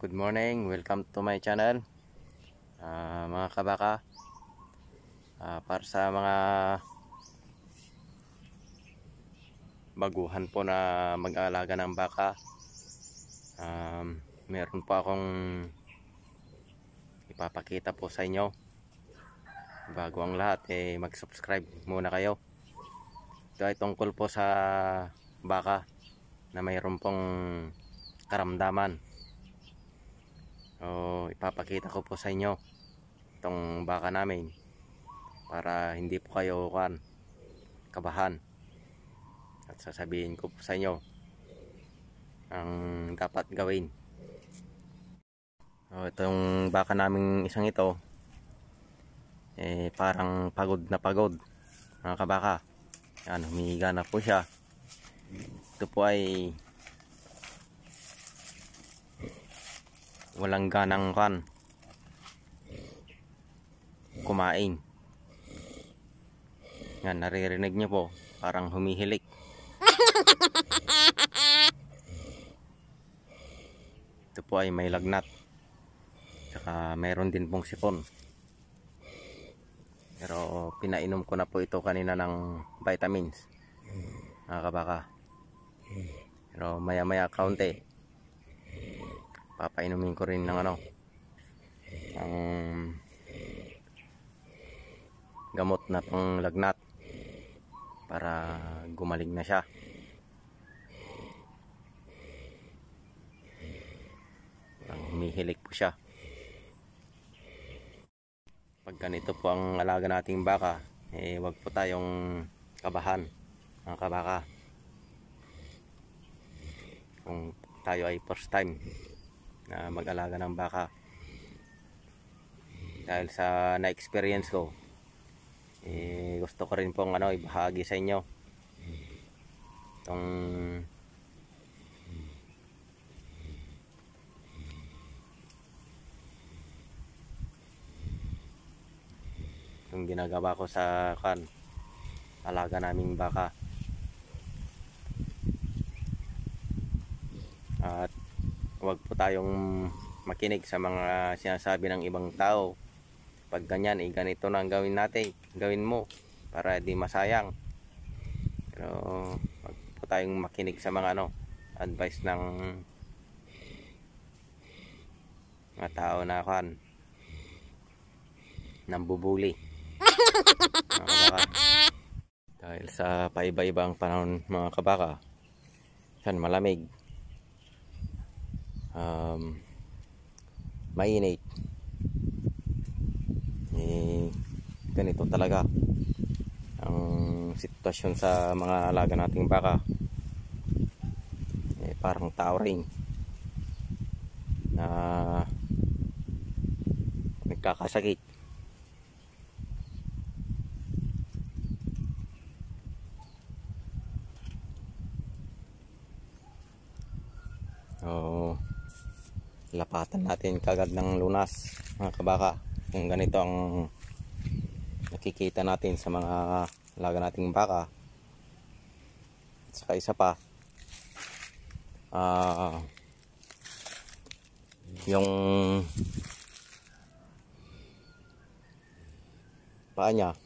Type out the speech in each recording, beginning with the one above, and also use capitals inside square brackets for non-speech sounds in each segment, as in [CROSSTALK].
good morning. Welcome to my channel. Uh, mga kabaka, uh, para sa mga baguhan po na mag-aalaga ng baka, um, meron po akong ipapakita po sa inyo. Bago ang lahat, eh, mag-subscribe muna kayo. Ito ay tungkol po sa baka na mayroon pong karamdaman o ipapakita ko po sa inyo itong baka namin para hindi po kayo kan, kabahan at sasabihin ko po sa inyo ang dapat gawin o, itong baka namin isang ito eh, parang pagod na pagod mga kabaka yan humihiga na po siya ito po ay walang ganang kan kumain yan naririnig niyo po parang humihilik ito po ay may lagnat saka meron din pong sipon pero pinainom ko na po ito kanina ng vitamins nakakabaka pero maya maya kaunti papainumin ko rin ng ano ang gamot na pang lagnat para gumaling na siya parang humihilik po siya pag ganito po ang alaga nating baka eh wag po tayong kabahan ang kabaka kung tayo ay first time na mag-alaga ng baka dahil sa na-experience ko eh, gusto ko rin pong ano, ibahagi sa inyo itong itong ginagawa ko sa kan alaga naming baka at Huwag po tayong makinig sa mga sinasabi ng ibang tao. Pag ganyan, eh, ganito na ang gawin natin. Gawin mo para di masayang. Pero huwag po tayong makinig sa mga ano, advice ng mga tao na kan nambubuli. [LAUGHS] Dahil sa paiba-ibang panahon mga kabaka, yan malamig um, mainit eh, ganito talaga ang sitwasyon sa mga alaga nating baka eh, parang tao na nagkakasakit oh lapatan natin kagad ng lunas mga kabaka kung ganito ang nakikita natin sa mga laga nating baka at isa pa uh, yung paa niya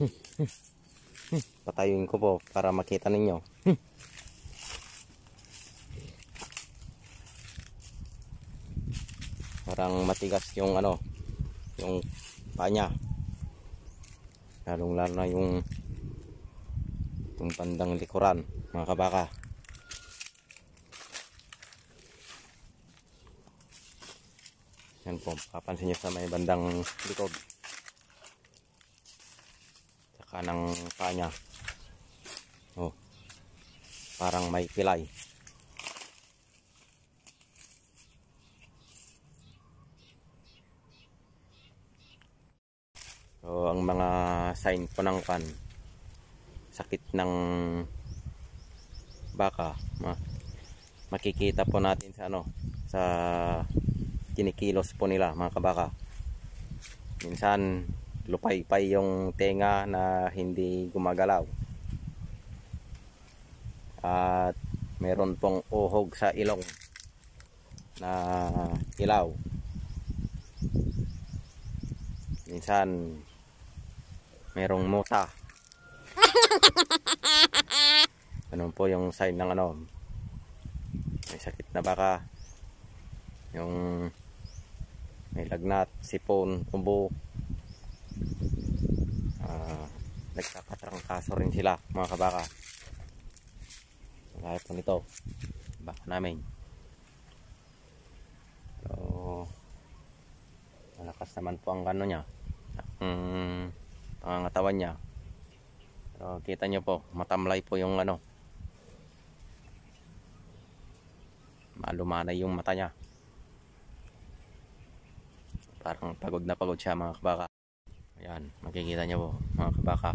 [LAUGHS] patayin ko po para makita ninyo [LAUGHS] pang matigas yung ano yung panya lalong lalo na yung yung pandang likuran mga kabaka yan po papansin nyo sa may bandang likod saka ng panya oh parang may pilay ang mga sign po ng pan sakit ng baka ma makikita po natin sa ano sa kinikilos po nila mga kabaka minsan lupay-pay yung tenga na hindi gumagalaw at meron pong uhog sa ilong na ilaw minsan merong muta. ano po yung sign ng ano. May sakit na baka. Yung may lagnat, sipon, ubo. Uh, ah, nagkakatrangkaso rin sila mga kabaka. Lahat po nito. Baka namin. So, malakas naman po ang gano niya. Mm, ang katawan niya. Pero kita niyo po, matamlay po yung ano. Malumanay yung mata niya. Parang pagod na pagod siya mga kabaka. Ayan, makikita niyo po mga kabaka.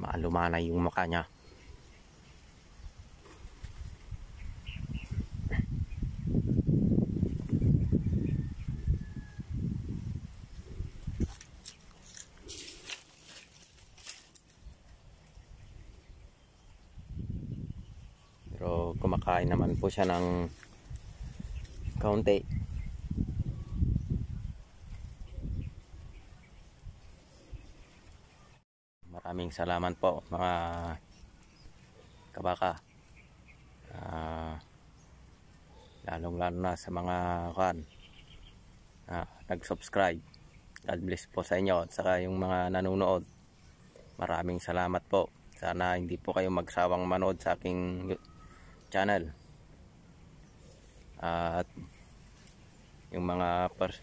Malumanay yung mukha niya. kumakain naman po siya ng kaunti maraming salamat po mga kabaka uh, ah, lalong lalo na sa mga kan uh, nag subscribe God bless po sa inyo at saka yung mga nanonood maraming salamat po sana hindi po kayo magsawang manood sa aking channel at yung mga first,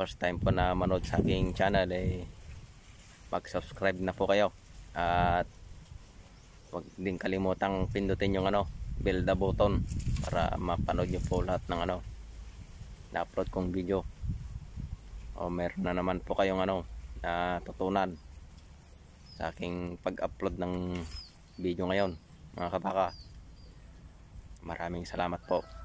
first time po na manood sa aking channel eh mag subscribe na po kayo at huwag din kalimutang pindutin yung ano bell the button para mapanood nyo po lahat ng ano na-upload kong video o meron na naman po kayong ano na tutunan sa aking pag-upload ng video ngayon mga kabaka Maraming salamat po.